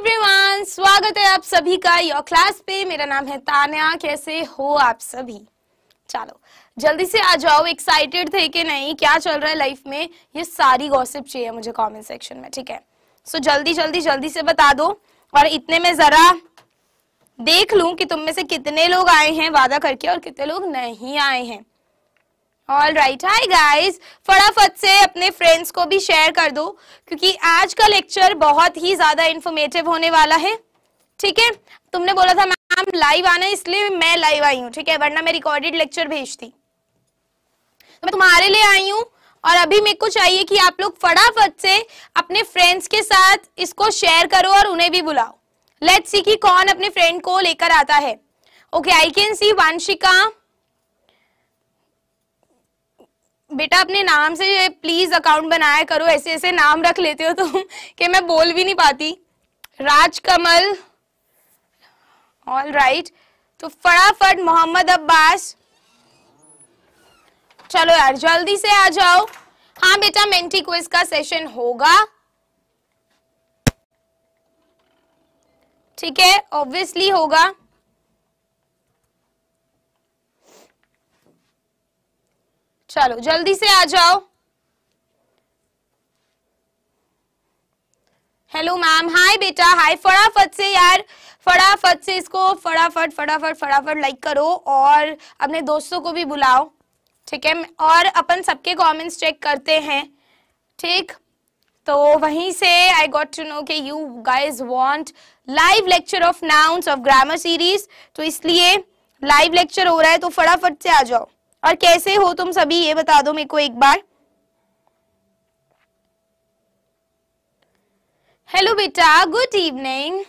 Everyone स्वागत है आप सभी का योर क्लास पे मेरा नाम है तान्या कैसे हो आप सभी चलो जल्दी से आ जाओ एक्साइटेड थे कि नहीं क्या चल रहा है लाइफ में ये सारी गॉसिप चाहिए मुझे कमेंट सेक्शन में ठीक है सो so, जल्दी जल्दी जल्दी से बता दो और इतने में जरा देख लूं कि तुम में से कितने लोग आए हैं वादा करके और कितने लोग नहीं आए हैं ऑल राइट हाई गाइज फटाफट से अपने फ्रेंड्स को भी शेयर कर दो क्योंकि आज का लेक्चर बहुत ही ज़्यादा इन्फॉर्मेटिव होने वाला है ठीक है तुमने बोला था मैम लाइव आना इसलिए मैं लाइव आई हूँ ठीक है वरना मैं रिकॉर्डेड लेक्चर भेजती तो मैं तुम्हारे लिए आई हूँ और अभी मेरे को चाहिए कि आप लोग फटाफट से अपने फ्रेंड्स के साथ इसको शेयर करो और उन्हें भी बुलाओ लेट्स सी कि कौन अपने फ्रेंड को लेकर आता है ओके आई कैन सी वांशिका बेटा अपने नाम से प्लीज अकाउंट बनाया करो ऐसे ऐसे नाम रख लेते हो तुम कि मैं बोल भी नहीं पाती राजकमल ऑल राइट तो फटाफट मोहम्मद अब्बास चलो यार जल्दी से आ जाओ हाँ बेटा मेंटी क्विज का सेशन होगा ठीक है ऑब्वियसली होगा चलो जल्दी से आ जाओ हेलो मैम हाय बेटा हाय फटाफट से यार फटाफट से इसको फटाफट फटाफट फटाफट लाइक करो और अपने दोस्तों को भी बुलाओ ठीक है और अपन सबके कमेंट्स चेक करते हैं ठीक तो वहीं से आई गॉट टू नो कि you guys want live lecture of nouns of grammar series तो इसलिए लाइव लेक्चर हो रहा है तो फटाफट से आ जाओ और कैसे हो तुम सभी ये बता दो मेरे को एक बार हेलो बेटा गुड इवनिंग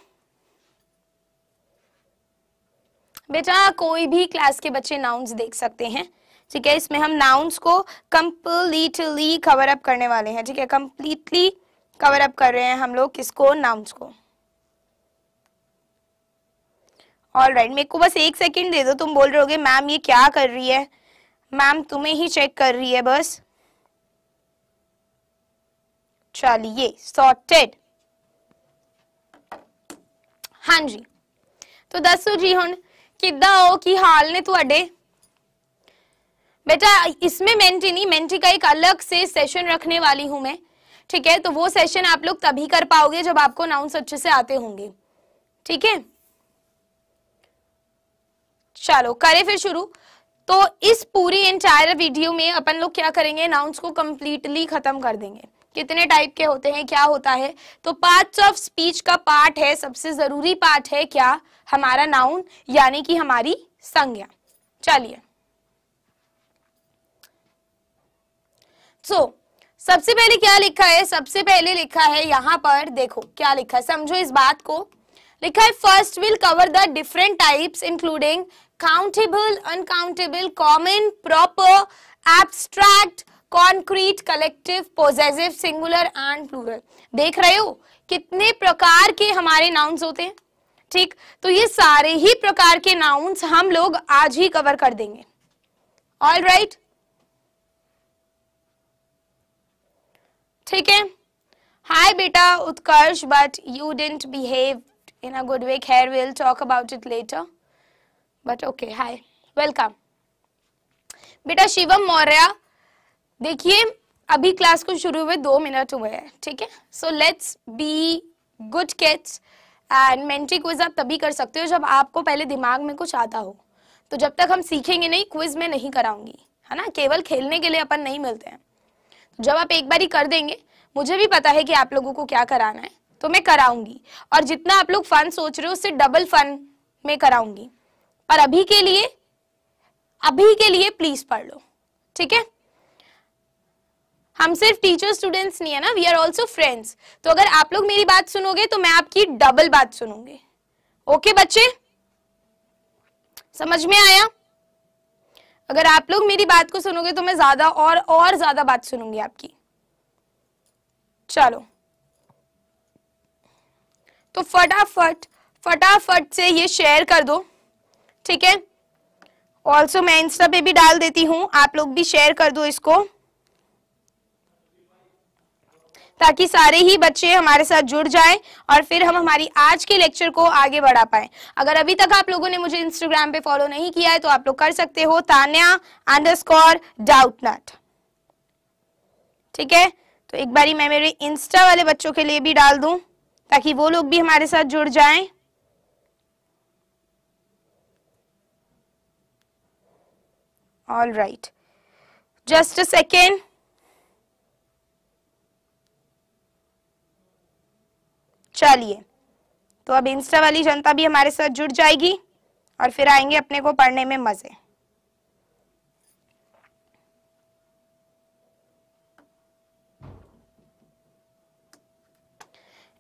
बेटा कोई भी क्लास के बच्चे नाउन्स देख सकते हैं ठीक है इसमें हम नाउन्स को कंप्लीटली कवर अप करने वाले हैं ठीक है कंप्लीटली कवर अप कर रहे हैं हम लोग किसको नाउन्स को ऑल राइट मेरे को बस एक सेकंड दे दो तुम बोल रहे हो मैम ये क्या कर रही है मैम तुम्हें ही चेक कर रही है बस चलिए सॉर्टेड हाँ जी तो दसो जी हूँ किदा हो कि हाल ने थोड़े बेटा इसमें मेंटी नहीं मेंटी का एक अलग से सेशन रखने वाली हूं मैं ठीक है तो वो सेशन आप लोग तभी कर पाओगे जब आपको नाउंस अच्छे से आते होंगे ठीक है चलो करें फिर शुरू तो इस पूरी इंटायर वीडियो में अपन लोग क्या करेंगे नाउन्स को कम्प्लीटली खत्म कर देंगे कितने टाइप के होते हैं क्या होता है तो पार्ट्स ऑफ स्पीच का पार्ट है सबसे जरूरी पार्ट है क्या हमारा नाउन यानी कि हमारी संज्ञा चलिए सो so, सबसे पहले क्या लिखा है सबसे पहले लिखा है यहाँ पर देखो क्या लिखा है समझो इस बात को लिखा है first will cover the different types including countable uncountable common proper abstract concrete collective possessive singular and plural देख रहे हो कितने प्रकार के हमारे नाउन्स होते हैं ठीक तो ये सारे ही प्रकार के नाउन्स हम लोग आज ही कवर कर देंगे ऑल राइट ठीक है हाय बेटा Utkarsh but you didn't behave in a good way खैर will talk about it later but okay hi welcome बेटा शिवम मौर्य देखिए अभी क्लास को शुरू हुए दो मिनट हुए हैं ठीक है so let's be good kids and Menti quiz आप तभी कर सकते हो जब आपको पहले दिमाग में कुछ आता हो तो जब तक हम सीखेंगे नहीं क्विज में नहीं कराऊंगी है ना केवल खेलने के लिए अपन नहीं मिलते हैं जब आप एक बार ही कर देंगे मुझे भी पता है कि आप लोगों को क्या कराना है तो मैं कराऊंगी और जितना आप लोग फन सोच रहे हो उससे डबल फन में कराऊंगी और अभी के लिए अभी के लिए प्लीज पढ़ लो ठीक है हम सिर्फ टीचर स्टूडेंट्स नहीं है ना वी आर ऑल्सो फ्रेंड्स तो अगर आप लोग मेरी बात सुनोगे तो मैं आपकी डबल बात सुनूंगी ओके बच्चे समझ में आया अगर आप लोग मेरी बात को सुनोगे तो मैं ज्यादा और और ज्यादा बात सुनूंगी आपकी चलो तो फटाफट फटाफट से ये शेयर कर दो ठीक है ऑल्सो मैं इंस्टा पे भी डाल देती हूँ आप लोग भी शेयर कर दो इसको ताकि सारे ही बच्चे हमारे साथ जुड़ जाएं और फिर हम हमारी आज के लेक्चर को आगे बढ़ा पाए अगर अभी तक आप लोगों ने मुझे इंस्टाग्राम पे फॉलो नहीं किया है तो आप लोग कर सकते हो तान्या अंडर स्कॉर ठीक है तो एक बारी मैं मेरे इंस्टा वाले बच्चों के लिए भी डाल दूं ताकि वो लोग भी हमारे साथ जुड़ जाएं all right just a second चलिए तो अब इंस्टा वाली जनता भी हमारे साथ जुड़ जाएगी और फिर आएंगे अपने को पढ़ने में मजे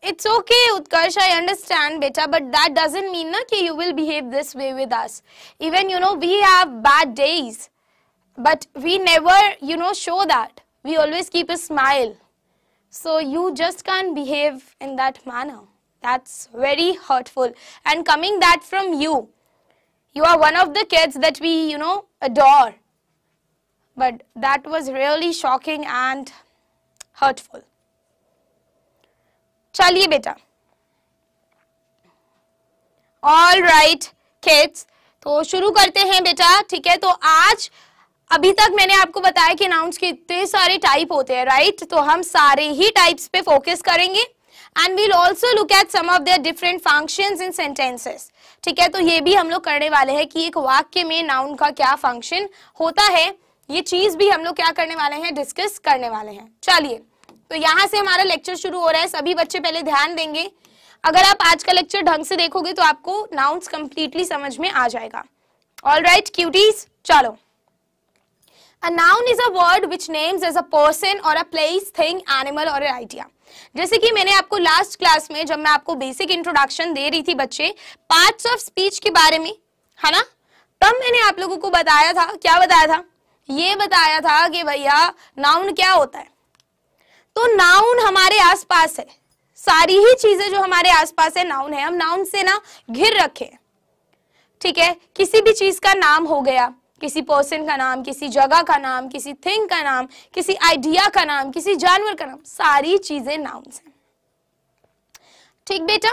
it's okay Utkarsh I understand बेटा बट दैट डजेंट मीन ना कि you will behave this way with us even you know we have bad days But we never, you know, show that. We always keep a smile. So you just can't behave in that manner. That's very hurtful. And coming that from you, you are one of the kids that we, you know, adore. But that was really shocking and hurtful. Chaliye beta. All right, kids. तो शुरू करते हैं बेटा ठीक है तो आज अभी तक मैंने आपको बताया कि नाउन्स के इतने सारे टाइप होते हैं राइट तो हम सारे ही टाइप्स पे फोकस करेंगे and we'll also look at some of their different function in sentences ठीक है तो ये भी हम लोग करने वाले हैं कि एक वाक्य में नाउन का क्या फंक्शन होता है ये चीज भी हम लोग क्या करने वाले हैं डिस्कस करने वाले हैं चलिए तो यहाँ से हमारा लेक्चर शुरू हो रहा है सभी बच्चे पहले ध्यान देंगे अगर आप आज का लेक्चर ढंग से देखोगे तो आपको नाउन्स कंप्लीटली समझ में आ जाएगा ऑल राइट क्यूटीज चलो A noun is a word which names as a person or a place, thing, animal or an idea. जैसे कि मैंने आपको लास्ट क्लास में जब मैं आपको बेसिक इंट्रोडक्शन दे रही थी बच्चे पार्ट्स ऑफ स्पीच के बारे में है ना तब मैंने आप लोगों को बताया था क्या बताया था ये बताया था कि भैया नाउन क्या होता है तो नाउन हमारे आसपास है सारी ही चीजें जो हमारे आसपास है नाउन है हम नाउन से ना घिर रखे ठीक है किसी भी चीज का नाम हो गया किसी पर्सन का नाम किसी जगह का नाम किसी थिंग का नाम किसी आइडिया का नाम किसी जानवर का नाम सारी चीजें नाउन्स हैं ठीक बेटा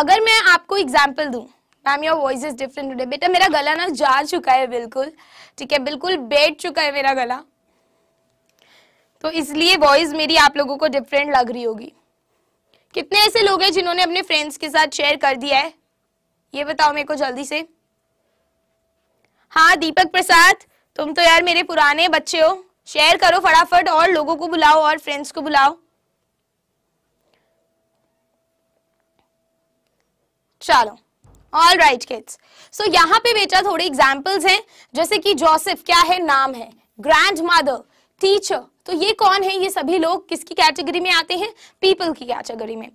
अगर मैं आपको एग्जाम्पल दू ma'am your voice is different today बेटा मेरा गला ना जा चुका है बिल्कुल ठीक है बिल्कुल बैठ चुका है मेरा गला तो इसलिए वॉइस मेरी आप लोगों को डिफरेंट लग रही होगी कितने ऐसे लोग हैं जिन्होंने अपने फ्रेंड्स के साथ शेयर कर दिया है ये बताओ मेरे को जल्दी से हाँ दीपक प्रसाद तुम तो यार मेरे पुराने बच्चे हो शेयर करो फटाफट और लोगों को बुलाओ और फ्रेंड्स को बुलाओ चलो ऑल राइट किड्स सो यहाँ पे बेटा थोड़े एग्जाम्पल्स हैं जैसे कि जोसेफ क्या है नाम है ग्रैंड मदर टीचर तो ये कौन है ये सभी लोग किसकी कैटेगरी में आते हैं पीपल की कैटेगरी में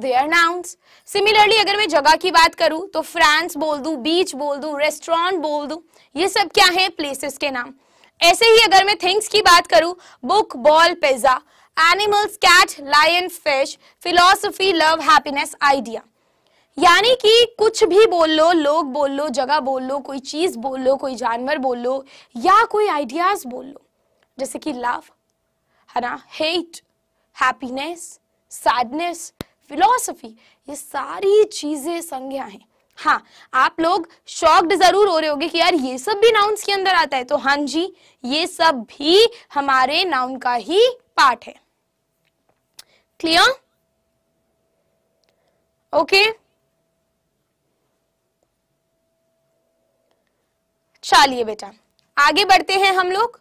they are nouns. सिमिलरली अगर मैं जगह की बात करूं तो फ्रांस बोल दू बीच बोल दू रेस्टोरेंट बोल दू ये सब क्या है प्लेसेस के नाम ऐसे ही अगर मैं थिंग्स की बात करूं book ball pizza animals cat lion fish philosophy love happiness idea यानी कि कुछ भी बोल लो लोग बोल लो जगह बोल लो कोई चीज बोल लो कोई जानवर बोल लो या कोई आइडियाज बोल लो जैसे कि लव है ना हेट हैप्पीनेस सैडनेस फिलोसफी ये सारी चीजें संज्ञा है हाँ आप लोग शॉक्ड जरूर हो रहे होंगे कि यार ये सब भी नाउन्स के अंदर आता है तो हाँ जी ये सब भी हमारे नाउन का ही पार्ट है क्लियर ओके चलिए बेटा आगे बढ़ते हैं हम लोग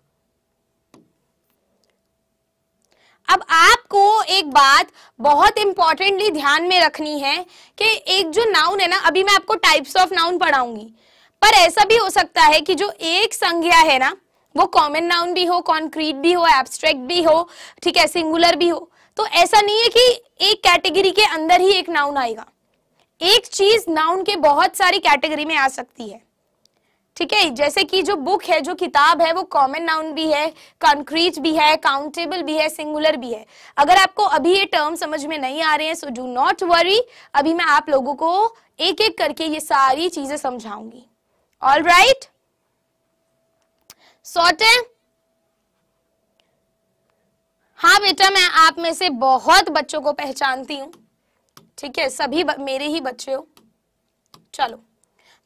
अब आपको एक बात बहुत इंपॉर्टेंटली ध्यान में रखनी है कि एक जो नाउन है ना अभी मैं आपको टाइप्स ऑफ नाउन पढ़ाऊंगी पर ऐसा भी हो सकता है कि जो एक संज्ञा है ना वो कॉमन नाउन भी हो कॉन्क्रीट भी हो एब्स्ट्रैक्ट भी हो ठीक है सिंगुलर भी हो तो ऐसा नहीं है कि एक कैटेगरी के अंदर ही एक नाउन आएगा एक चीज नाउन के बहुत सारी कैटेगरी में आ सकती है ठीक है जैसे कि जो बुक है जो किताब है वो कॉमन नाउन भी है कंक्रीट भी है काउंटेबल भी है सिंगुलर भी है अगर आपको अभी ये टर्म समझ में नहीं आ रहे हैं सो डू नॉट वरी अभी मैं आप लोगों को एक एक करके ये सारी चीजें समझाऊंगी ऑल राइट सॉटे हाँ बेटा मैं आप में से बहुत बच्चों को पहचानती हूं ठीक है सभी मेरे ही बच्चे हो चलो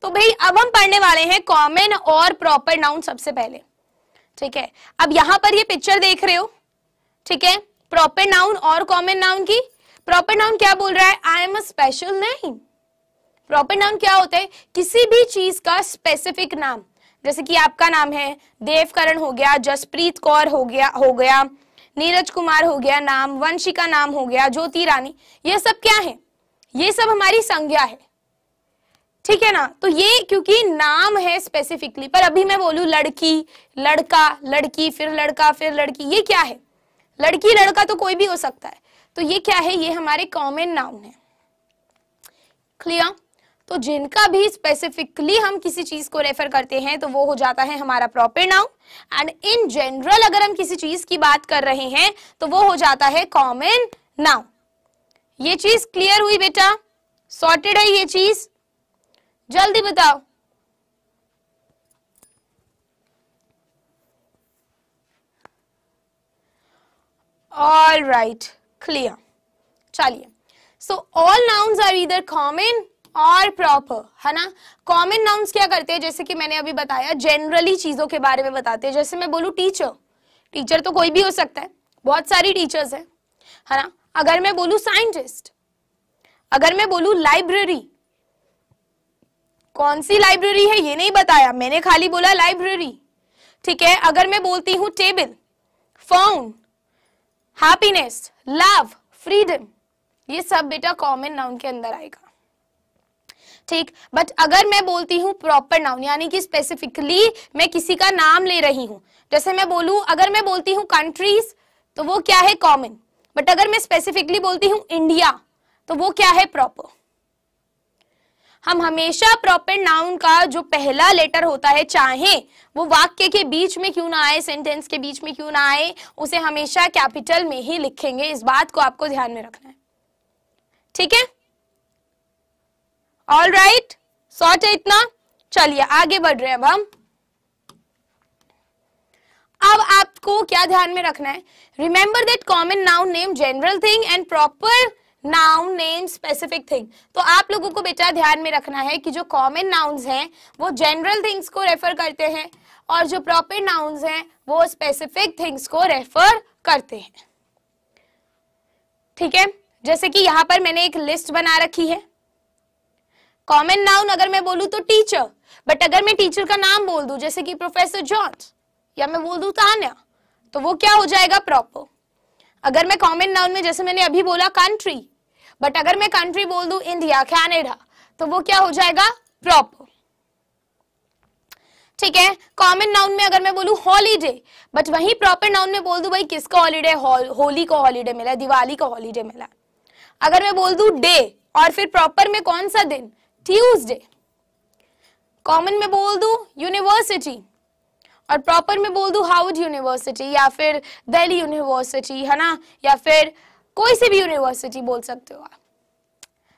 तो भाई अब हम पढ़ने वाले हैं कॉमन और प्रॉपर नाउन सबसे पहले ठीक है अब यहां पर ये पिक्चर देख रहे हो ठीक है प्रॉपर नाउन और कॉमन नाउन की प्रॉपर नाउन क्या बोल रहा है आई एम अ स्पेशल नहीं प्रॉपर नाउन क्या होता है किसी भी चीज का स्पेसिफिक नाम जैसे कि आपका नाम है देवकरण हो गया जसप्रीत कौर हो गया हो गया नीरज कुमार हो गया नाम वंशी का नाम हो गया ज्योति रानी ये सब क्या है ये सब हमारी संज्ञा है ठीक है ना तो ये क्योंकि नाम है स्पेसिफिकली पर अभी मैं बोलू लड़की लड़का लड़की फिर लड़का फिर लड़की ये क्या है लड़की लड़का तो कोई भी हो सकता है तो ये क्या है ये हमारे कॉमन नाउन है क्लियर तो जिनका भी स्पेसिफिकली हम किसी चीज को रेफर करते हैं तो वो हो जाता है हमारा proper noun and in general अगर हम किसी चीज की बात कर रहे हैं तो वो हो जाता है कॉमन नाउन ये चीज क्लियर हुई बेटा सॉर्टेड है ये चीज जल्दी बताओ ऑल राइट क्लियर चलिए सो ऑल नाउन्स आर इधर कॉमन और प्रॉपर है ना कॉमन नाउन्स क्या करते हैं जैसे कि मैंने अभी बताया जनरली चीजों के बारे में बताते हैं जैसे मैं बोलू टीचर टीचर तो कोई भी हो सकता है बहुत सारी टीचर्स है है ना अगर मैं बोलू साइंटिस्ट अगर मैं बोलू लाइब्रेरी कौन सी लाइब्रेरी है ये नहीं बताया मैंने खाली बोला लाइब्रेरी ठीक है अगर मैं बोलती हूँ table phone happiness love freedom ये सब बेटा कॉमन नाउन के अंदर आएगा ठीक बट अगर मैं बोलती हूँ प्रॉपर नाउन यानी कि स्पेसिफिकली मैं किसी का नाम ले रही हूँ जैसे मैं बोलू अगर मैं बोलती हूँ कंट्रीज तो वो क्या है कॉमन बट अगर मैं स्पेसिफिकली बोलती हूँ इंडिया तो वो क्या है प्रॉपर हम हमेशा प्रॉपर नाउन का जो पहला लेटर होता है चाहे वो वाक्य के बीच में क्यों ना आए सेंटेंस के बीच में क्यों ना आए उसे हमेशा कैपिटल में ही लिखेंगे इस बात को आपको ध्यान में रखना है ठीक है ऑल राइट शॉर्ट है इतना चलिए आगे बढ़ रहे हैं अब हम अब आपको क्या ध्यान में रखना है remember that common noun name general thing and proper noun name specific thing तो आप लोगों को बेटा ध्यान में रखना है कि जो कॉमन नाउन्स हैं वो जनरल थिंग्स को रेफर करते हैं और जो प्रॉपर नाउन्स हैं वो स्पेसिफिक थिंग्स को रेफर करते हैं ठीक है जैसे कि यहां पर मैंने एक लिस्ट बना रखी है कॉमन नाउन अगर मैं बोलू तो टीचर बट अगर मैं टीचर का नाम बोल दू जैसे कि प्रोफेसर जॉन या मैं बोल दू तान्या तो वो क्या हो जाएगा प्रॉपर अगर मैं कॉमन नाउन में जैसे मैंने अभी बोला कंट्री बट अगर मैं कंट्री बोल दू इंडिया कैनेडा तो वो क्या हो जाएगा प्रॉपर ठीक है कॉमन नाउन में अगर मैं बोलू हॉलीडे बट वही प्रॉपर नाउन में बोल दू भाई किसका हॉलीडे होली को हॉलीडे मिला दिवाली को हॉलीडे मिला अगर मैं बोल दू डे और फिर प्रॉपर में कौन सा दिन ट्यूसडे कॉमन में बोल दू यूनिवर्सिटी और प्रॉपर में बोल दू हाउड यूनिवर्सिटी या फिर दिल्ली यूनिवर्सिटी है ना या फिर कोई सी भी यूनिवर्सिटी बोल सकते हो आप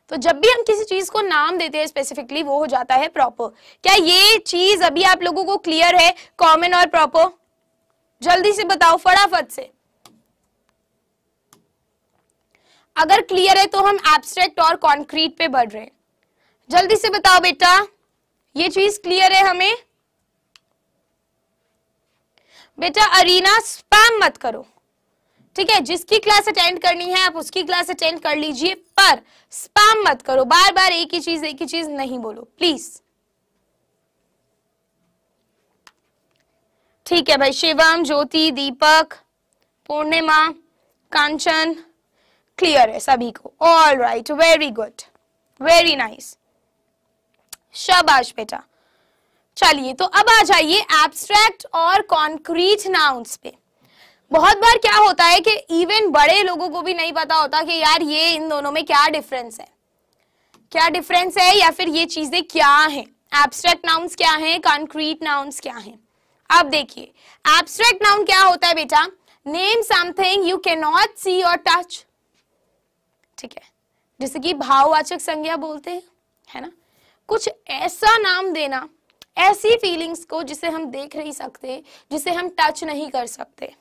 तो जब भी हम किसी चीज को नाम देते हैं स्पेसिफिकली वो हो जाता है प्रॉपर क्या ये चीज अभी आप लोगों को क्लियर है कॉमन और प्रॉपर जल्दी से बताओ फटाफट से अगर क्लियर है तो हम एब्स्ट्रैक्ट और कॉन्क्रीट पे बढ़ रहे हैं जल्दी से बताओ बेटा ये चीज क्लियर है हमें बेटा अरीना स्पैम मत करो ठीक है जिसकी क्लास अटेंड करनी है आप उसकी क्लास अटेंड कर लीजिए पर स्पैम मत करो बार बार एक ही चीज एक ही चीज नहीं बोलो प्लीज ठीक है भाई शिवम ज्योति दीपक पूर्णिमा कांचन क्लियर है सभी को all right very good very nice शाबाश बेटा चलिए तो अब आ जाइए एब्स्ट्रैक्ट और कॉन्क्रीट नाउंस पे बहुत बार क्या होता है कि इवन बड़े लोगों को भी नहीं पता होता कि यार ये इन दोनों में क्या डिफरेंस है क्या डिफरेंस है या फिर ये चीजें क्या हैं एब्स्ट्रैक्ट नाउन्स क्या हैं कॉन्क्रीट नाउन्स क्या हैं अब देखिए एब्स्ट्रैक्ट नाउन क्या होता है बेटा name something you can not see और टच ठीक है जैसे कि भाववाचक संज्ञा बोलते हैं है ना कुछ ऐसा नाम देना ऐसी फीलिंग्स को जिसे हम देख नहीं सकते जिसे हम टच नहीं कर सकते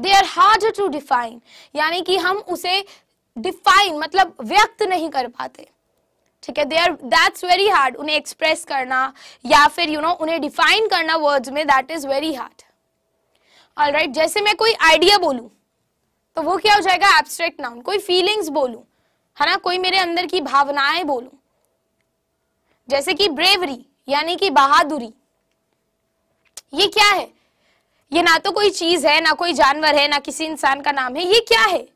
they are hard to define यानी कि हम उसे डिफाइन मतलब व्यक्त नहीं कर पाते ठीक है they are that's very hard उन्हें एक्सप्रेस करना या फिर यू you नो know, उन्हें डिफाइन करना वर्ड्स में that is very hard all right जैसे मैं कोई आइडिया बोलू तो वो क्या हो जाएगा एब्स्ट्रैक्ट नाउन कोई फीलिंग्स बोलू है ना कोई मेरे अंदर की भावनाएं बोलू जैसे कि ब्रेवरी यानी कि बहादुरी ये क्या है ये ना तो कोई चीज है ना कोई जानवर है ना किसी इंसान का नाम है ये क्या है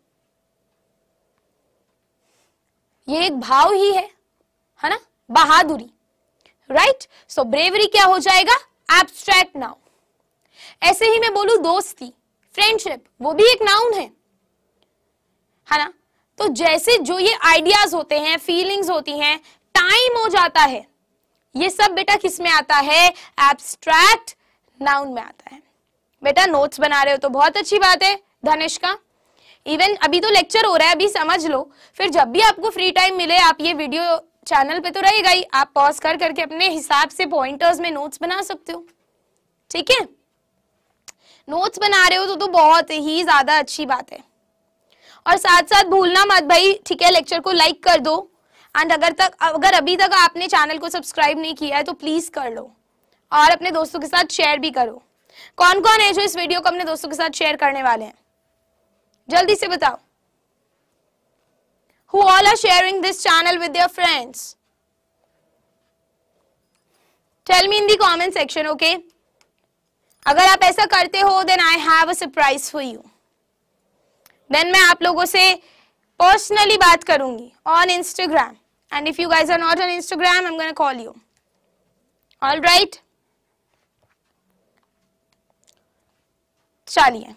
ये एक भाव ही है है ना बहादुरी राइट सो ब्रेवरी क्या हो जाएगा एब्स्ट्रैक्ट नाउन ऐसे ही मैं बोलू दोस्ती फ्रेंडशिप वो भी एक नाउन है है ना तो जैसे जो ये आइडियाज होते हैं फीलिंग्स होती हैं टाइम हो जाता है ये सब बेटा किस में आता है एब्स्ट्रैक्ट नाउन में आता है बेटा नोट्स बना रहे हो तो बहुत अच्छी बात है का इवन अभी तो लेक्चर हो रहा है अभी समझ लो फिर जब भी आपको फ्री टाइम मिले आप ये वीडियो चैनल पे तो रहेगा ही आप पॉज कर करके अपने हिसाब से पॉइंटर्स में नोट्स बना सकते हो ठीक है नोट्स बना रहे हो तो तो बहुत ही ज्यादा अच्छी बात है और साथ साथ भूलना मत भाई ठीक है लेक्चर को लाइक कर दो एंड अगर तक अगर अभी तक आपने चैनल को सब्सक्राइब नहीं किया है तो प्लीज कर लो और अपने दोस्तों के साथ शेयर भी करो कौन कौन है जो इस वीडियो को अपने दोस्तों के साथ शेयर करने वाले हैं जल्दी से बताओ who all are sharing this channel with your friends tell me in the comment section okay अगर आप ऐसा करते हो then I have a surprise for you then मैं आप लोगों से पर्सनली बात करूंगी on Instagram and if you guys are not on Instagram I am gonna call you all right चलिए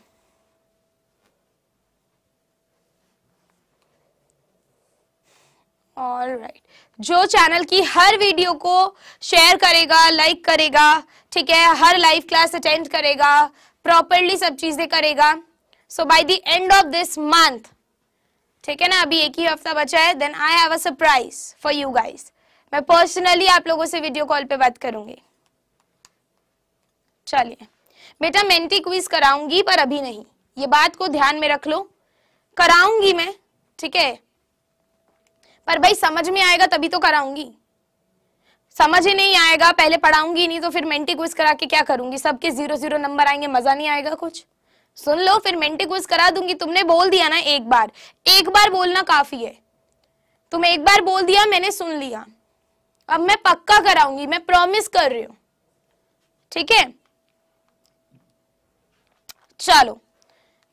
ऑल राइट जो चैनल की हर वीडियो को शेयर करेगा लाइक करेगा ठीक है हर लाइव क्लास अटेंड करेगा प्रॉपरली सब चीजें करेगा so by the end of this month ठीक है ना अभी एक ही हफ्ता बचा है then I have a surprise for you guys मैं पर्सनली आप लोगों से वीडियो कॉल पे बात करूंगी चलिए बेटा मेंटी क्विज कराऊंगी पर अभी नहीं ये बात को ध्यान में रख लो कराऊंगी मैं ठीक है पर भाई समझ में आएगा तभी तो कराऊंगी समझ ही नहीं आएगा पहले पढ़ाऊंगी नहीं तो फिर मेंटी क्विज करा के क्या करूंगी सबके जीरो जीरो नंबर आएंगे मजा नहीं आएगा कुछ सुन लो फिर मेंटी क्विज करा दूंगी तुमने बोल दिया ना एक बार एक बार बोलना काफी है तुम एक बार बोल दिया मैंने सुन लिया अब मैं पक्का कराऊंगी मैं प्रॉमिस कर रही हूं ठीक है चलो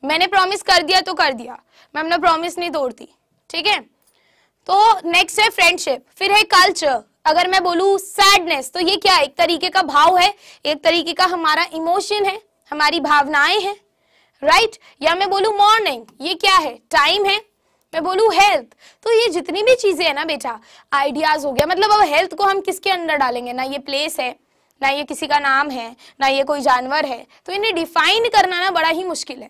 मैंने प्रॉमिस कर दिया तो कर दिया मैं अपना प्रॉमिस नहीं तोड़ती ठीक है तो नेक्स्ट है फ्रेंडशिप फिर है कल्चर अगर मैं बोलू सैडनेस तो ये क्या एक तरीके का भाव है एक तरीके का हमारा इमोशन है हमारी भावनाएं हैं राइट right? या मैं बोलू मॉर्निंग ये क्या है टाइम है मैं बोलूँ हेल्थ तो ये जितनी भी चीजें हैं ना बेटा आइडियाज हो गया मतलब अब हेल्थ को हम किसके अंदर डालेंगे ना ये प्लेस है ना ये किसी का नाम है ना ये कोई जानवर है तो इन्हें डिफाइन करना ना बड़ा ही मुश्किल है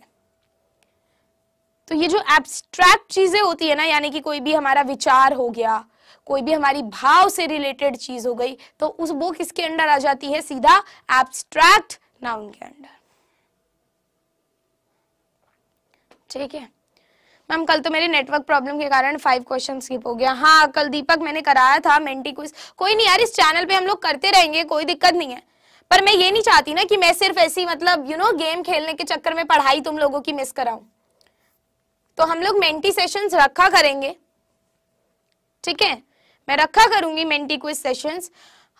तो ये जो एब्स्ट्रैक्ट चीजें होती है ना यानी कि कोई भी हमारा विचार हो गया कोई भी हमारी भाव से रिलेटेड चीज हो गई तो उस वो किसके अंडर आ जाती है सीधा एब्स्ट्रैक्ट नाउन के अंडर ठीक है मैम कल तो मेरे नेटवर्क प्रॉब्लम के कारण फाइव क्वेश्चन स्किप हो गया हाँ कल दीपक मैंने कराया था मेंटी क्विज कोई नहीं यार इस चैनल पे हम लोग करते रहेंगे कोई दिक्कत नहीं है पर मैं ये नहीं चाहती ना कि मैं सिर्फ ऐसी मतलब यू नो गेम खेलने के चक्कर में पढ़ाई तुम लोगों की मिस कराऊं तो हम लोग मेंटी सेशन रखा करेंगे ठीक है मैं रखा करूंगी मेंटी क्विज सेशंस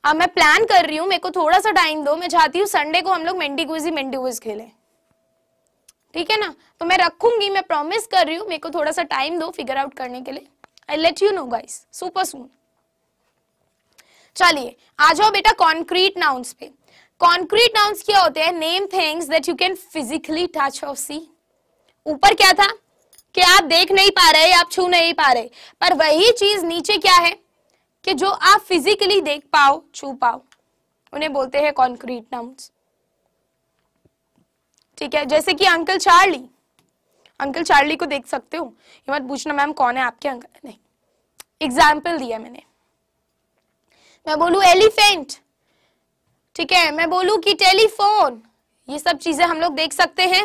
अब मैं प्लान कर रही हूँ मेरे को थोड़ा सा टाइम दो मैं चाहती हूँ संडे को हम लोग मेंटी क्विज ही मेंटी क्विज खेलें ठीक है ना तो मैं रखूंगी मैं प्रॉमिस कर रही हूँ मेरे को थोड़ा सा टाइम दो फिगर आउट करने के लिए I let you know guys super सुन चलिए आ जाओ बेटा कॉन्क्रीट नाउंस पे कॉन्क्रीट नाउंस क्या होते हैं name things that you can physically touch or see ऊपर क्या था कि आप देख नहीं पा रहे आप छू नहीं पा रहे पर वही चीज नीचे क्या है कि जो आप फिजिकली देख पाओ छू पाओ उन्हें बोलते हैं कॉन्क्रीट नाउंस ठीक है जैसे कि अंकल चार्ली अंकल चार्ली को देख सकते हो ये मत पूछना मैम कौन है आपके अंकल नहीं एग्जाम्पल दिया मैंने मैं बोलू एलिफेंट ठीक है मैं बोलू कि टेलीफोन ये सब चीजें हम लोग देख सकते हैं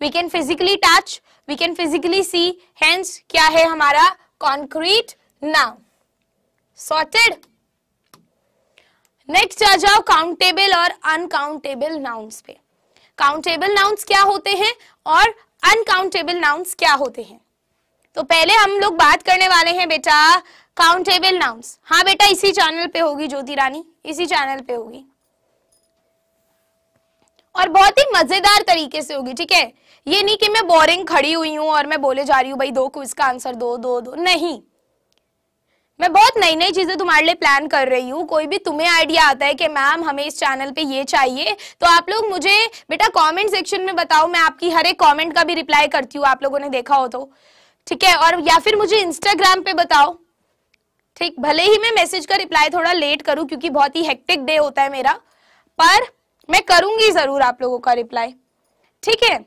we can physically touch we can physically see hands क्या है हमारा कॉन्क्रीट नाउ सॉर्टेड नेक्स्ट आ जाओ काउंटेबल और अनकाउंटेबल नाउन्स पे काउंटेबल नाउन्स क्या होते हैं और अनकाउंटेबल नाउन्स क्या होते हैं तो पहले हम लोग बात करने वाले हैं बेटा काउंटेबल नाउन्स हाँ बेटा इसी चैनल पे होगी ज्योति रानी इसी चैनल पे होगी और बहुत ही मजेदार तरीके से होगी ठीक है ये नहीं कि मैं बोरिंग खड़ी हुई हूं और मैं बोले जा रही हूं भाई दो क्विज का आंसर दो दो दो नहीं मैं बहुत नई नई चीज़ें तुम्हारे लिए प्लान कर रही हूँ कोई भी तुम्हें आइडिया आता है कि मैम हमें इस चैनल पे ये चाहिए तो आप लोग मुझे बेटा कमेंट सेक्शन में बताओ मैं आपकी हर एक कमेंट का भी रिप्लाई करती हूँ आप लोगों ने देखा हो तो ठीक है और या फिर मुझे इंस्टाग्राम पे बताओ ठीक भले ही मैं मैसेज का रिप्लाई थोड़ा लेट करूँ क्योंकि बहुत ही हेक्टिक डे होता है मेरा पर मैं करूँगी ज़रूर आप लोगों का रिप्लाई ठीक है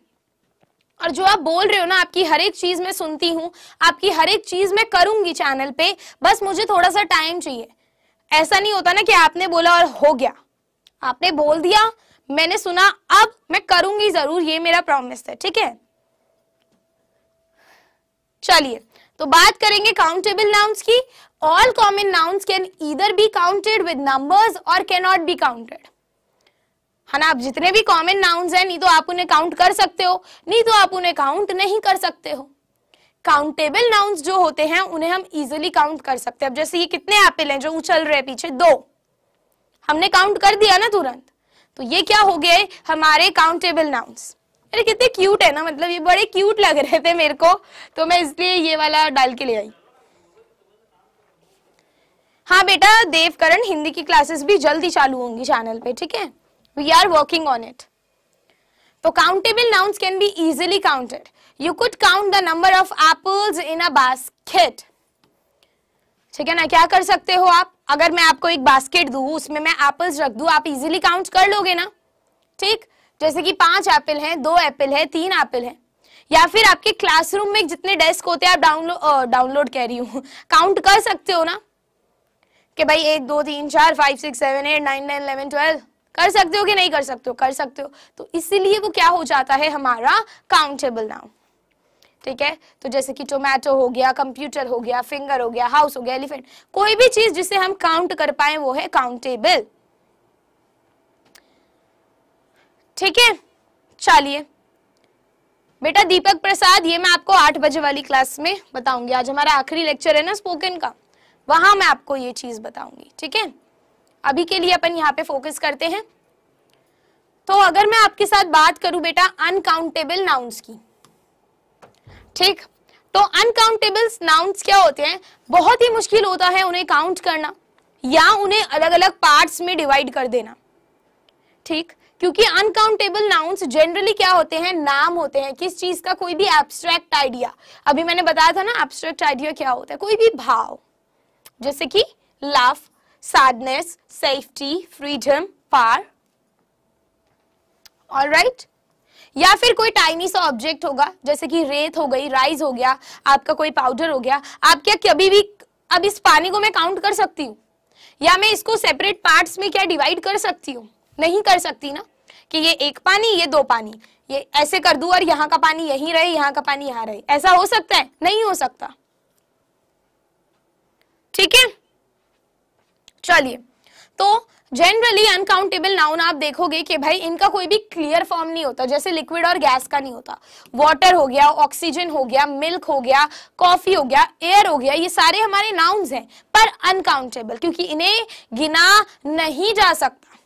और जो आप बोल रहे हो ना आपकी हर एक चीज में सुनती हूँ आपकी हर एक चीज में करूंगी चैनल पे बस मुझे थोड़ा सा टाइम चाहिए ऐसा नहीं होता ना कि आपने बोला और हो गया आपने बोल दिया मैंने सुना अब मैं करूंगी जरूर ये मेरा प्रॉमिस है ठीक है चलिए तो बात करेंगे काउंटेबल नाउंस की all common nouns can either be counted with numbers और कैन नॉट बी काउंटेड है हाँ ना आप जितने भी कॉमन नाउन्स हैं नहीं तो आप उन्हें काउंट कर सकते हो नहीं तो आप उन्हें काउंट नहीं कर सकते हो काउंटेबल नाउन्स जो होते हैं उन्हें हम इजिली काउंट कर सकते हैं अब जैसे ये कितने एप्पल हैं जो उछल रहे हैं पीछे दो हमने काउंट कर दिया ना तुरंत तो ये क्या हो गए हमारे काउंटेबल नाउन्स अरे कितने क्यूट है ना मतलब ये बड़े क्यूट लग रहे थे मेरे को तो मैं इसलिए ये वाला डाल के ले आई हाँ बेटा देवकरण हिंदी की क्लासेस भी जल्दी चालू होंगी चैनल पे ठीक है we are working on it तो countable nouns can be easily counted you could count the number of apples in a basket ठीक है ना क्या कर सकते हो आप अगर मैं आपको एक बास्केट दू उसमें मैं एप्पल्स रख दू आप इजिली काउंट कर लोगे ना ठीक जैसे कि पांच एप्पल हैं दो एप्पल है तीन एप्पल है या फिर आपके क्लासरूम में जितने डेस्क होते हैं आप डाउनलोड डाउनलोड कह रही हूँ काउंट कर सकते हो ना कि भाई एक दो तीन चार five six seven eight nine nine eleven twelve कर सकते हो कि नहीं कर सकते हो कर सकते हो तो इसीलिए वो क्या हो जाता है हमारा काउंटेबल नाउ ठीक है तो जैसे कि टोमेटो हो गया कंप्यूटर हो गया फिंगर हो गया हाउस हो गया एलिफेंट कोई भी चीज जिसे हम काउंट कर पाए वो है काउंटेबल ठीक है चलिए बेटा दीपक प्रसाद ये मैं आपको आठ बजे वाली क्लास में बताऊंगी आज हमारा आखिरी लेक्चर है ना स्पोकन का वहां मैं आपको ये चीज बताऊंगी ठीक है अभी के लिए अपन यहाँ पे फोकस करते हैं तो अगर मैं आपके साथ बात करूं बेटा अनकाउंटेबल नाउन्स की ठीक तो अनकाउंटेबल नाउन्स क्या होते हैं बहुत ही मुश्किल होता है उन्हें काउंट करना या उन्हें अलग अलग पार्ट्स में डिवाइड कर देना ठीक क्योंकि अनकाउंटेबल नाउन्स जनरली क्या होते हैं नाम होते हैं किस चीज का कोई भी एब्स्ट्रैक्ट आइडिया अभी मैंने बताया था ना एब्स्ट्रैक्ट आइडिया क्या होता है कोई भी भाव जैसे कि laugh sadness, safety, freedom, power. All right? या फिर कोई टाइनी सा ऑब्जेक्ट होगा जैसे कि रेत हो गई राइज हो गया आपका कोई पाउडर हो गया आप क्या कभी भी अब इस पानी को मैं काउंट कर सकती हूँ या मैं इसको सेपरेट पार्ट्स में क्या डिवाइड कर सकती हूँ नहीं कर सकती ना कि ये एक पानी ये दो पानी ये ऐसे कर दू और यहाँ का पानी यहीं रहे यहाँ का पानी यहां रहे ऐसा हो सकता है नहीं हो सकता ठीक है चलिए तो जनरली अनकाउंटेबल नाउन आप देखोगे कि भाई इनका कोई भी क्लियर फॉर्म नहीं होता जैसे लिक्विड और गैस का नहीं होता वाटर हो गया ऑक्सीजन हो गया मिल्क हो गया कॉफी हो गया एयर हो गया ये सारे हमारे नाउन्स हैं पर अनकाउंटेबल क्योंकि इन्हें गिना नहीं जा सकता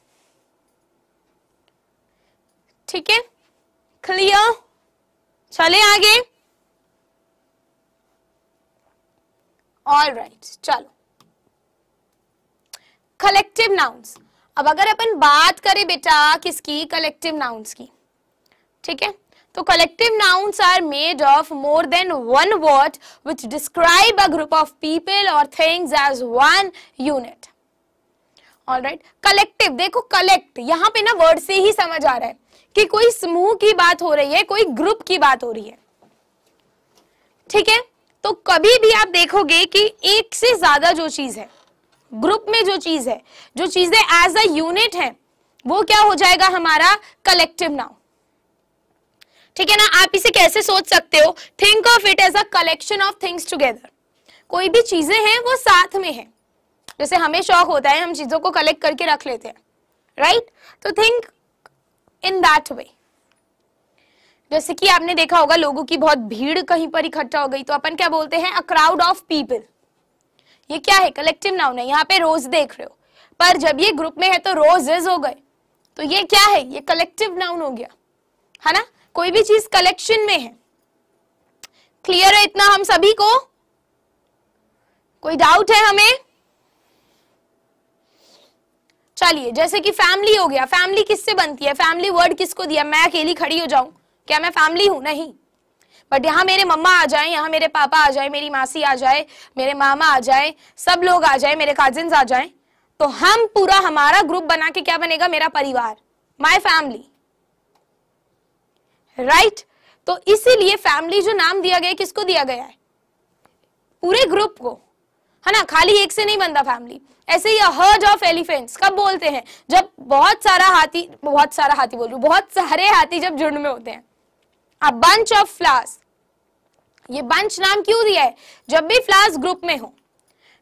ठीक है क्लियर चले आगे ऑल राइट right, चलो कलेक्टिव नाउन्स अब अगर अपन बात करें बेटा किसकी कलेक्टिव नाउन्स की ठीक है तो collective nouns are made of more than one word which describe a group of people और things as one unit alright collective देखो कलेक्ट यहां पे ना वर्ड से ही समझ आ रहा है कि कोई समूह की बात हो रही है कोई ग्रुप की बात हो रही है ठीक है तो कभी भी आप देखोगे कि एक से ज्यादा जो चीज है ग्रुप में जो चीज है जो चीजें एज अ यूनिट है वो क्या हो जाएगा हमारा कलेक्टिव नाउ ठीक है ना आप इसे कैसे सोच सकते हो think of it as a collection of things together कोई भी चीजें हैं वो साथ में है जैसे हमें शौक होता है हम चीजों को कलेक्ट करके रख लेते हैं राइट तो थिंक इन दैट वे जैसे कि आपने देखा होगा लोगों की बहुत भीड़ कहीं पर इकट्ठा हो गई तो अपन क्या बोलते हैं अ क्राउड ऑफ पीपल ये क्या है कलेक्टिव नाउन है यहाँ पे रोज देख रहे हो पर जब ये ग्रुप में है तो रोजेज हो गए तो ये क्या है ये कलेक्टिव नाउन हो गया है ना कोई भी चीज कलेक्शन में है क्लियर है इतना हम सभी को कोई डाउट है हमें चलिए जैसे कि फैमिली हो गया फैमिली किससे बनती है फैमिली वर्ड किसको दिया मैं अकेली खड़ी हो जाऊं क्या मैं फैमिली हूं नहीं बट यहाँ मेरे मम्मा आ जाए यहाँ मेरे पापा आ जाए मेरी मासी आ जाए मेरे मामा आ जाए सब लोग आ जाए मेरे कजिन आ जाए तो हम पूरा हमारा ग्रुप बना के क्या बनेगा मेरा परिवार माई फैमिली राइट तो इसीलिए फैमिली जो नाम दिया गया किसको दिया गया है पूरे ग्रुप को है ना खाली एक से नहीं बनता फैमिली ऐसे ही हर्ज ऑफ एलिफेंट्स कब बोलते हैं जब बहुत सारा हाथी बहुत सारा हाथी बोल रही बहुत सारे हाथी जब झुंड में होते हैं अ बंच ऑफ फ्लास ये बंच नाम क्यों दिया है जब भी फ्लास ग्रुप में हो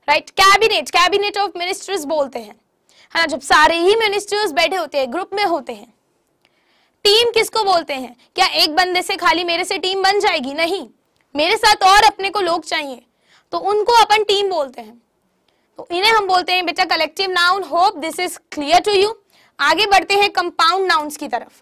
right cabinet cabinet of ministers बोलते हैं है हाँ, ना जब सारे ही मिनिस्टर्स बैठे होते हैं ग्रुप में होते हैं टीम किसको बोलते हैं क्या एक बंदे से खाली मेरे से टीम बन जाएगी नहीं मेरे साथ और अपने को लोग चाहिए तो उनको अपन टीम बोलते हैं तो इन्हें हम बोलते हैं बेटा collective noun hope this is clear to you आगे बढ़ते हैं कंपाउंड नाउन्स की तरफ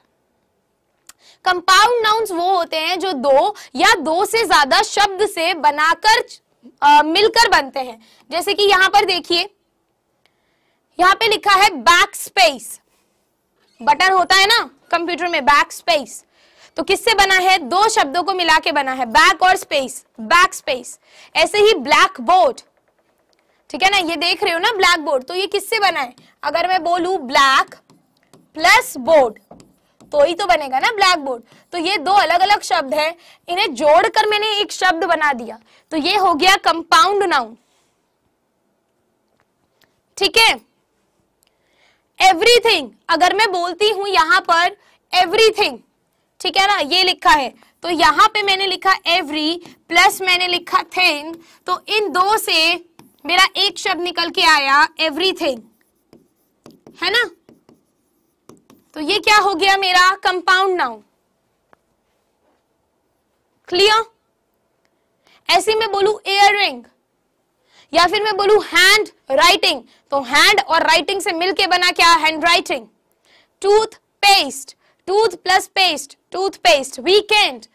कंपाउंड नाउन्स वो होते हैं जो दो या दो से ज्यादा शब्द से बनाकर मिलकर बनते हैं जैसे कि यहां पर देखिए यहां पे लिखा है बैक स्पेस बटन होता है ना कंप्यूटर में बैक स्पेस तो किससे बना है दो शब्दों को मिला के बना है बैक और स्पेस बैक स्पेस ऐसे ही ब्लैक बोर्ड ठीक है ना ये देख रहे हो ना ब्लैक बोर्ड तो ये किससे बना है अगर मैं बोलू ब्लैक प्लस बोर्ड तो ही तो बनेगा ना ब्लैक बोर्ड तो ये दो अलग अलग शब्द है इन्हें जोड़कर मैंने एक शब्द बना दिया तो ये हो गया कंपाउंड नाउन ठीक है एवरीथिंग अगर मैं बोलती हूं यहां पर एवरीथिंग ठीक है ना ये लिखा है तो यहां पे मैंने लिखा एवरी प्लस मैंने लिखा थिंग तो इन दो से मेरा एक शब्द निकल के आया एवरीथिंग है ना तो ये क्या हो गया मेरा कंपाउंड नाउन क्लियर ऐसे मैं बोलू रिंग या फिर मैं बोलू हैंड राइटिंग तो हैंड और राइटिंग से मिलके बना क्या handwriting toothpaste tooth plus paste toothpaste weekend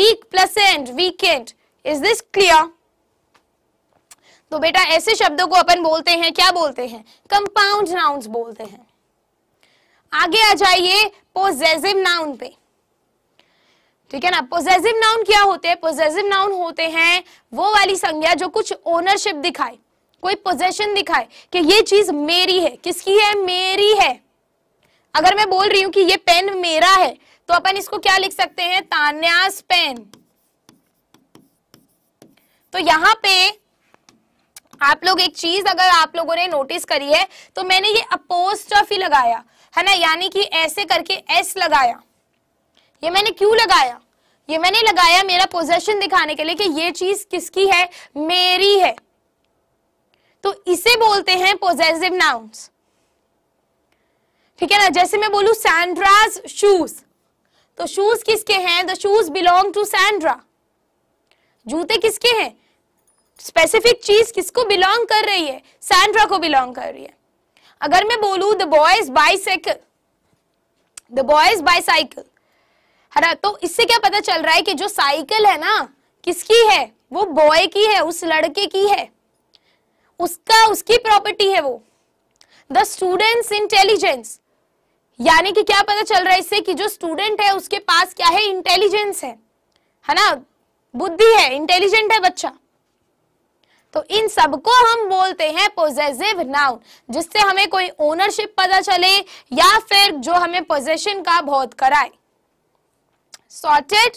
week plus end weekend is this clear तो बेटा ऐसे शब्दों को अपन बोलते हैं क्या बोलते हैं कंपाउंड नाउन्स बोलते हैं आगे आ जाइए पोजेसिव नाउन पे ठीक है ना पोजेसिव नाउन क्या होते हैं पोजेसिव नाउन होते हैं वो वाली संज्ञा जो कुछ ओनरशिप दिखाए कोई पोजेशन दिखाए कि ये चीज मेरी है किसकी है मेरी है अगर मैं बोल रही हूं कि ये पेन मेरा है तो अपन इसको क्या लिख सकते हैं तान्यास पेन तो यहां पे आप लोग एक चीज अगर आप लोगों ने नोटिस करी है तो मैंने ये अपोस्टॉफी लगाया है ना यानी कि ऐसे करके एस लगाया ये मैंने क्यों लगाया ये मैंने लगाया मेरा पोजेशन दिखाने के लिए कि ये चीज किसकी है मेरी है तो इसे बोलते हैं पोजेसिव नाउंस ठीक है ना जैसे मैं बोलू सैंड्राज शूज तो शूज किसके हैं the shoes belong to Sandra जूते किसके हैं स्पेसिफिक चीज किसको बिलोंग कर रही है सैंड्रा को बिलोंग कर रही है अगर मैं बोलू the boy's bicycle the boy's cycle है ना तो इससे क्या पता चल रहा है कि जो साइकिल है ना किसकी है वो बॉय की है उस लड़के की है उसका उसकी प्रॉपर्टी है वो द स्टूडेंट इंटेलिजेंस यानी कि क्या पता चल रहा है इससे कि जो स्टूडेंट है उसके पास क्या है इंटेलिजेंस है है ना बुद्धि है इंटेलिजेंट है बच्चा तो इन सबको हम बोलते हैं पोजेसिव नाउन जिससे हमें कोई ओनरशिप पता चले या फिर जो हमें पोजेशन का बोध कराए सॉर्टेड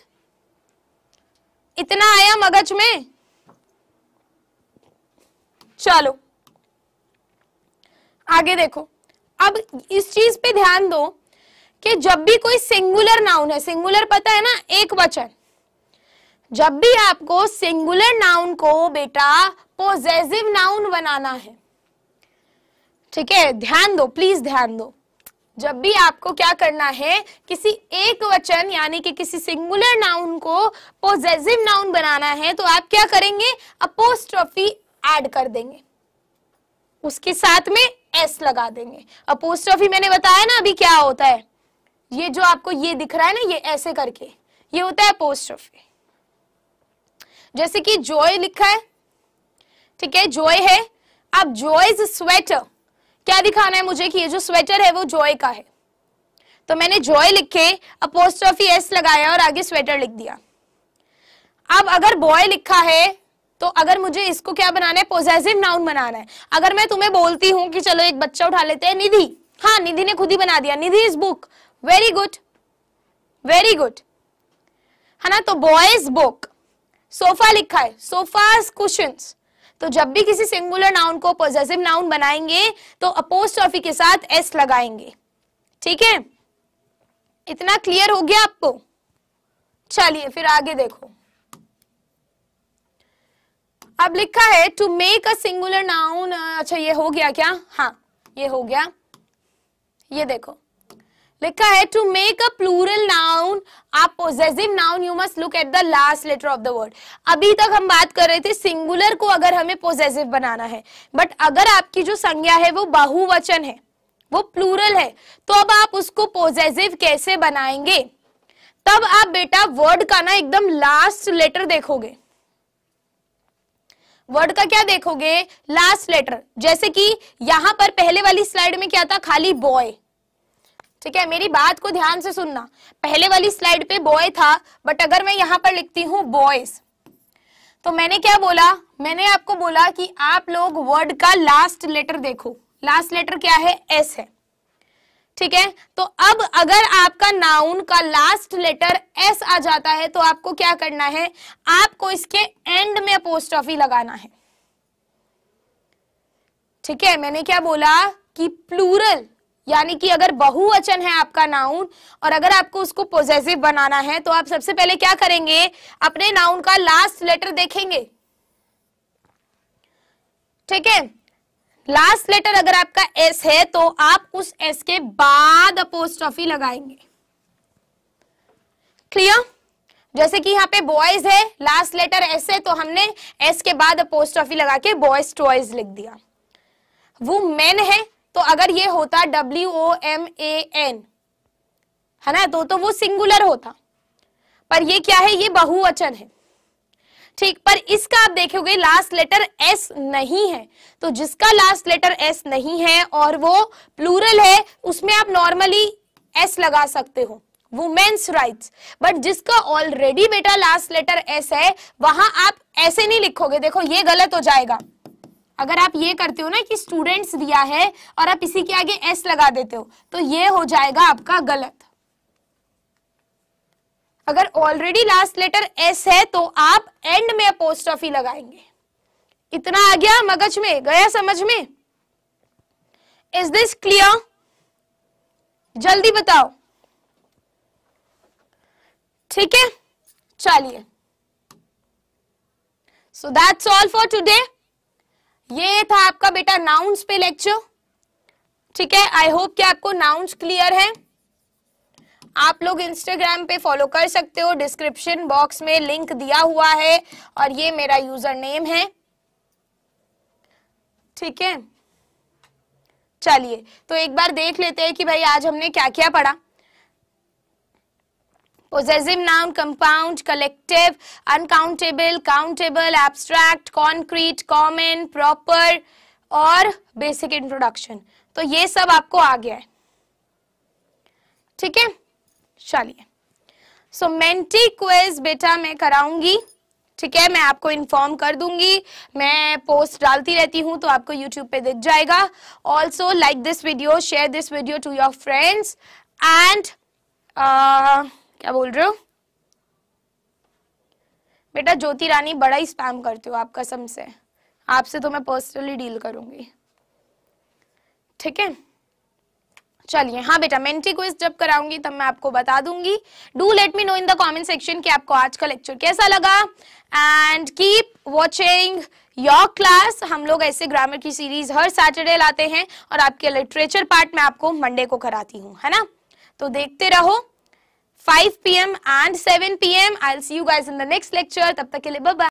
इतना आया मगज में चलो आगे देखो अब इस चीज पे ध्यान दो कि जब भी कोई सिंगुलर नाउन है सिंगुलर पता है ना एक वचन जब भी आपको सिंगुलर नाउन को बेटा पोजेसिव नाउन बनाना है ठीक है ध्यान दो प्लीज ध्यान दो जब भी आपको क्या करना है किसी एक वचन यानी कि किसी सिंगुलर नाउन को पोजेसिव नाउन बनाना है तो आप क्या करेंगे अपोस्ट्रॉफी ऐड कर देंगे उसके साथ में एस लगा देंगे अपोस्ट्रॉफी मैंने बताया ना अभी क्या होता है ये जो आपको ये दिख रहा है ना ये ऐसे करके ये होता है पोस्ट्रॉफी जैसे कि जॉय लिखा है ठीक है जॉय है अब जॉयज स्वेटर क्या दिखाना है मुझे कि ये जो स्वेटर है वो जॉय का है तो मैंने जॉय लिखे अपोस्ट्रॉफी एस लगाया और आगे स्वेटर लिख दिया अब अगर बॉय लिखा है तो अगर मुझे इसको क्या बनाना है पोजेसिव नाउन बनाना है अगर मैं तुम्हें बोलती हूँ कि चलो एक बच्चा उठा लेते हैं निधि हाँ निधि ने खुद ही बना दिया Nidhi is book very good very good है ना तो बॉयज बुक सोफा लिखा है सोफाज कुशन तो जब भी किसी सिंगुलर नाउन को पोजेसिव नाउन बनाएंगे तो अपोस्ट्रॉफी के साथ एस लगाएंगे ठीक है इतना क्लियर हो गया आपको चलिए फिर आगे देखो अब लिखा है to make a singular noun अच्छा ये हो गया क्या हाँ ये हो गया ये देखो लिखा है to make a plural noun आप possessive noun you must look at the last letter of the word अभी तक हम बात कर रहे थे सिंगुलर को अगर हमें पोजेसिव बनाना है बट अगर आपकी जो संज्ञा है वो बहुवचन है वो प्लूरल है तो अब आप उसको पोजेसिव कैसे बनाएंगे तब आप बेटा वर्ड का ना एकदम लास्ट लेटर देखोगे वर्ड का क्या देखोगे लास्ट लेटर जैसे कि यहां पर पहले वाली स्लाइड में क्या था खाली बॉय ठीक है मेरी बात को ध्यान से सुनना पहले वाली स्लाइड पे बॉय था बट अगर मैं यहाँ पर लिखती हूँ बॉयज तो मैंने क्या बोला मैंने आपको बोला कि आप लोग वर्ड का लास्ट लेटर देखो लास्ट लेटर क्या है एस है ठीक है तो अब अगर आपका नाउन का लास्ट लेटर एस आ जाता है तो आपको क्या करना है आपको इसके एंड में पोस्ट ऑफिस लगाना है ठीक है मैंने क्या बोला कि प्लूरल यानी कि अगर बहुवचन है आपका नाउन और अगर आपको उसको पोजेसिव बनाना है तो आप सबसे पहले क्या करेंगे अपने नाउन का लास्ट लेटर देखेंगे ठीक है लास्ट लेटर अगर आपका एस है तो आप उस एस के बाद अपोस्ट्रॉफी लगाएंगे क्लियर जैसे कि यहाँ पे बॉयज है लास्ट लेटर एस है तो हमने एस के बाद अपोस्ट्रॉफी लगा के बॉयज टॉयज लिख दिया वो मेन है तो अगर ये होता W O M A N है ना तो तो वो सिंगुलर होता पर ये क्या है ये बहुवचन है ठीक पर इसका आप देखोगे लास्ट लेटर एस नहीं है तो जिसका लास्ट लेटर एस नहीं है और वो प्लूरल है उसमें आप नॉर्मली एस लगा सकते हो वुमेन्स राइट्स बट जिसका ऑलरेडी बेटा लास्ट लेटर एस है वहां आप ऐसे नहीं लिखोगे देखो ये गलत हो जाएगा अगर आप ये करते हो ना कि स्टूडेंट्स दिया है और आप इसी के आगे एस लगा देते हो तो ये हो जाएगा आपका गलत अगर ऑलरेडी लास्ट लेटर एस है तो आप एंड में अपोस्ट्रॉफी लगाएंगे इतना आ गया मगज में गया समझ में इज दिस क्लियर जल्दी बताओ ठीक है चलिए so that's all for today ये था आपका बेटा नाउन्स पे लेक्चर ठीक है आई होप कि आपको नाउन्स क्लियर है आप लोग इंस्टाग्राम पे फॉलो कर सकते हो डिस्क्रिप्शन बॉक्स में लिंक दिया हुआ है और ये मेरा यूजर नेम है ठीक है चलिए तो एक बार देख लेते हैं कि भाई आज हमने क्या क्या पढ़ा possessive noun compound collective uncountable countable abstract concrete common proper और बेसिक इंट्रोडक्शन तो ये सब आपको आ गया है ठीक है चलिए सो मेंटी क्वेज बेटा मैं कराऊंगी ठीक है मैं आपको इन्फॉर्म कर दूंगी मैं पोस्ट डालती रहती हूँ तो आपको यूट्यूब पे दिख जाएगा also like this video share this video to your friends and क्या बोल रहे हो बेटा ज्योति रानी बड़ा ही स्पैम करते हो आप कसम से आपसे तो मैं पर्सनली डील करूंगी ठीक है चलिए हाँ बेटा मेंटी क्विज जब कराऊंगी तब मैं आपको बता दूंगी do let me know in the comment section कि आपको आज का लेक्चर कैसा लगा and keep watching your class हम लोग ऐसे ग्रामर की सीरीज हर सैटरडे लाते हैं और आपके लिटरेचर पार्ट में आपको मंडे को कराती हूँ है ना तो देखते रहो 5 p.m. and 7 p.m. I'll see you guys in the next lecture. Tab tak ke liye bye bye.